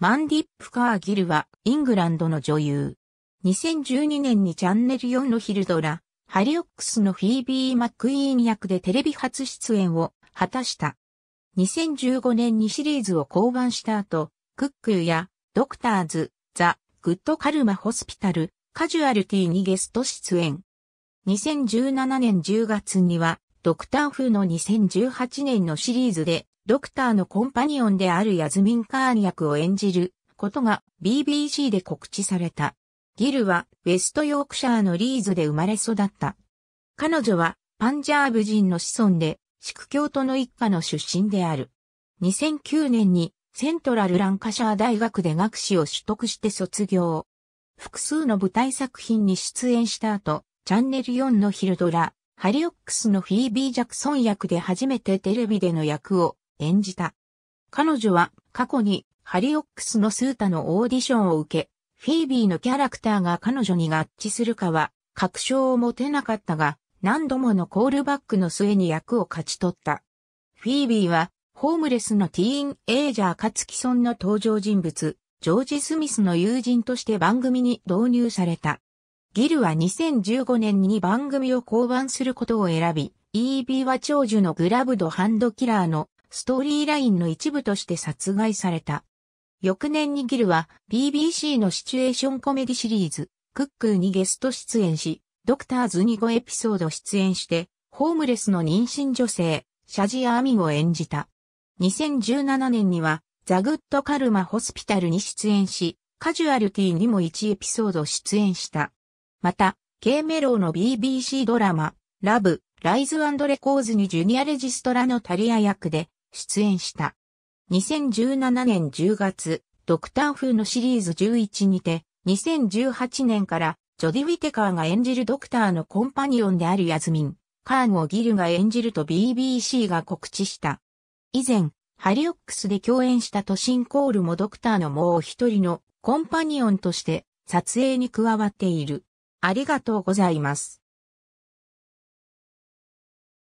マンディップ・カーギルは、イングランドの女優。2012年にチャンネル4のヒルドラ、ハリオックスのフィービー・マックイーン役でテレビ初出演を果たした。2015年にシリーズを降板した後、クックーやドクターズ、ザ・グッド・カルマ・ホスピタル、カジュアルティにゲスト出演。2017年10月には、ドクター風の2018年のシリーズでドクターのコンパニオンであるヤズミン・カーン役を演じることが BBC で告知された。ギルはウェストヨークシャーのリーズで生まれ育った。彼女はパンジャーブ人の子孫で、シク教徒の一家の出身である。2009年にセントラルランカシャー大学で学士を取得して卒業。複数の舞台作品に出演した後、チャンネル4のヒルドラ、ハリオックスのフィービー・ジャクソン役で初めてテレビでの役を演じた。彼女は過去にハリオックスのスータのオーディションを受け、フィービーのキャラクターが彼女に合致するかは確証を持てなかったが、何度ものコールバックの末に役を勝ち取った。フィービーは、ホームレスのティーンエイジャーかつ既存の登場人物、ジョージ・スミスの友人として番組に導入された。ギルは2015年に番組を降板することを選び、EB は長寿のグラブドハンドキラーのストーリーラインの一部として殺害された。翌年にギルは BBC のシチュエーションコメディシリーズ、クックーにゲスト出演し、ドクターズに5エピソード出演して、ホームレスの妊娠女性、シャジア・アミを演じた。2017年には、ザ・グッド・カルマ・ホスピタルに出演し、カジュアルティにも1エピソード出演した。また、ケイメローの BBC ドラマ、ラブ、ライズレコーズにジュニアレジストラのタリア役で出演した。2017年10月、ドクター風のシリーズ11にて、2018年からジョディ・ウィテカーが演じるドクターのコンパニオンであるヤズミン、カーンをギルが演じると BBC が告知した。以前、ハリオックスで共演した都心コールもドクターのもう一人のコンパニオンとして撮影に加わっている。ありがとうございます。